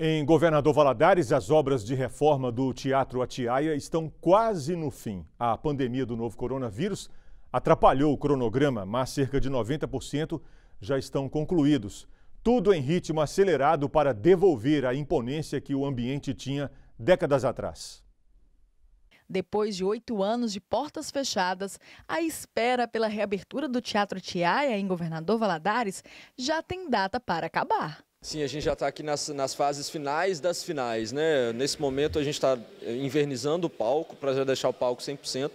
Em Governador Valadares, as obras de reforma do Teatro Atiaia estão quase no fim. A pandemia do novo coronavírus atrapalhou o cronograma, mas cerca de 90% já estão concluídos. Tudo em ritmo acelerado para devolver a imponência que o ambiente tinha décadas atrás. Depois de oito anos de portas fechadas, a espera pela reabertura do Teatro Tiaia em Governador Valadares já tem data para acabar. Sim, a gente já está aqui nas, nas fases finais das finais, né? Nesse momento a gente está eh, invernizando o palco para já deixar o palco 100%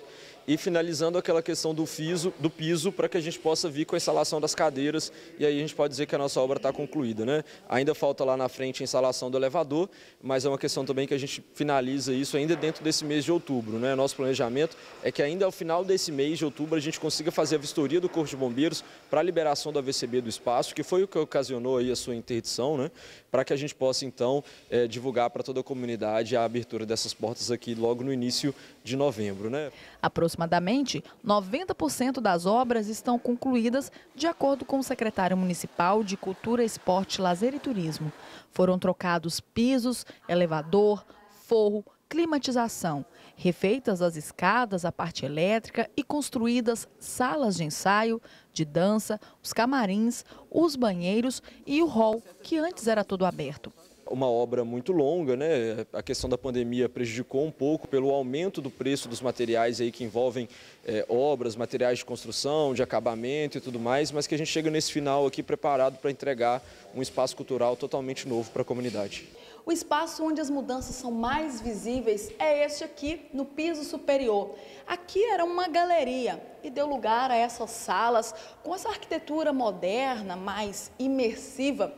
e finalizando aquela questão do, fiso, do piso para que a gente possa vir com a instalação das cadeiras e aí a gente pode dizer que a nossa obra está concluída. Né? Ainda falta lá na frente a instalação do elevador, mas é uma questão também que a gente finaliza isso ainda dentro desse mês de outubro. Né? Nosso planejamento é que ainda ao final desse mês de outubro a gente consiga fazer a vistoria do Corpo de Bombeiros para a liberação da VCB do espaço, que foi o que ocasionou aí a sua interdição, né? para que a gente possa então é, divulgar para toda a comunidade a abertura dessas portas aqui logo no início de novembro. Né? A Aproximadamente 90% das obras estão concluídas, de acordo com o secretário municipal de Cultura, Esporte, Lazer e Turismo. Foram trocados pisos, elevador, forro, climatização, refeitas as escadas, a parte elétrica e construídas salas de ensaio, de dança, os camarins, os banheiros e o hall, que antes era todo aberto uma obra muito longa, né? A questão da pandemia prejudicou um pouco pelo aumento do preço dos materiais aí que envolvem é, obras, materiais de construção, de acabamento e tudo mais, mas que a gente chega nesse final aqui preparado para entregar um espaço cultural totalmente novo para a comunidade. O espaço onde as mudanças são mais visíveis é este aqui, no piso superior. Aqui era uma galeria e deu lugar a essas salas com essa arquitetura moderna, mais imersiva.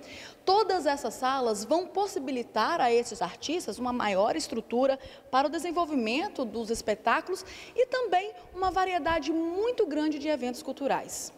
Todas essas salas vão possibilitar a esses artistas uma maior estrutura para o desenvolvimento dos espetáculos e também uma variedade muito grande de eventos culturais.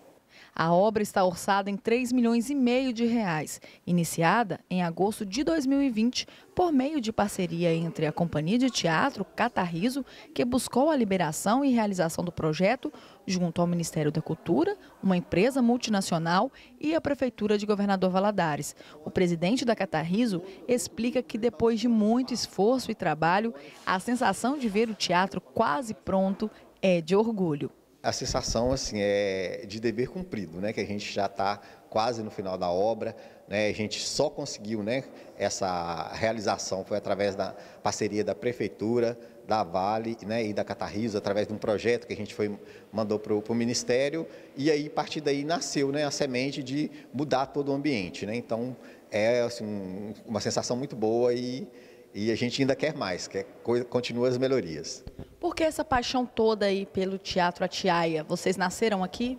A obra está orçada em 3 milhões e meio de reais, iniciada em agosto de 2020 por meio de parceria entre a Companhia de Teatro Catarriso, que buscou a liberação e realização do projeto, junto ao Ministério da Cultura, uma empresa multinacional e a Prefeitura de Governador Valadares. O presidente da Catarriso explica que depois de muito esforço e trabalho, a sensação de ver o teatro quase pronto é de orgulho a sensação assim é de dever cumprido, né? Que a gente já está quase no final da obra, né? A gente só conseguiu, né? Essa realização foi através da parceria da prefeitura, da Vale, né? E da Catarriso, através de um projeto que a gente foi mandou para o ministério e aí a partir daí nasceu, né? A semente de mudar todo o ambiente, né? Então é assim, uma sensação muito boa e e a gente ainda quer mais, quer continua as melhorias. Por que essa paixão toda aí pelo teatro Atiaia? Vocês nasceram aqui?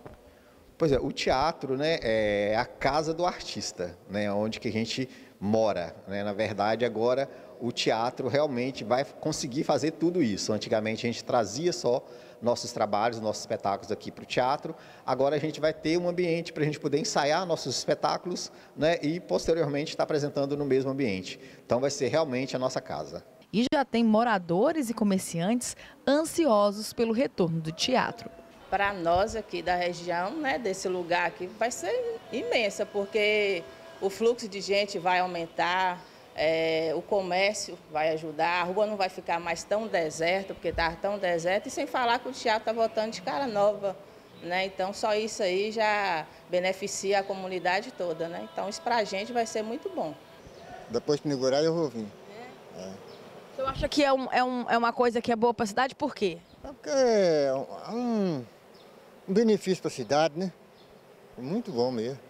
Pois é, o teatro né, é, é a casa do artista, né, onde que a gente mora. Né? Na verdade, agora o teatro realmente vai conseguir fazer tudo isso. Antigamente a gente trazia só nossos trabalhos, nossos espetáculos aqui para o teatro. Agora a gente vai ter um ambiente para a gente poder ensaiar nossos espetáculos né, e posteriormente estar tá apresentando no mesmo ambiente. Então vai ser realmente a nossa casa. E já tem moradores e comerciantes ansiosos pelo retorno do teatro. Para nós aqui da região, né, desse lugar aqui, vai ser imensa, porque o fluxo de gente vai aumentar, é, o comércio vai ajudar, a rua não vai ficar mais tão deserta, porque estava tão deserta, e sem falar que o teatro está voltando de cara nova. Né? Então, só isso aí já beneficia a comunidade toda. Né? Então, isso para a gente vai ser muito bom. Depois que inaugurar, eu vou vir. É? É. Você acha que é, um, é, um, é uma coisa que é boa para a cidade? Por quê? É porque é um, é um benefício para a cidade, né? É muito bom mesmo.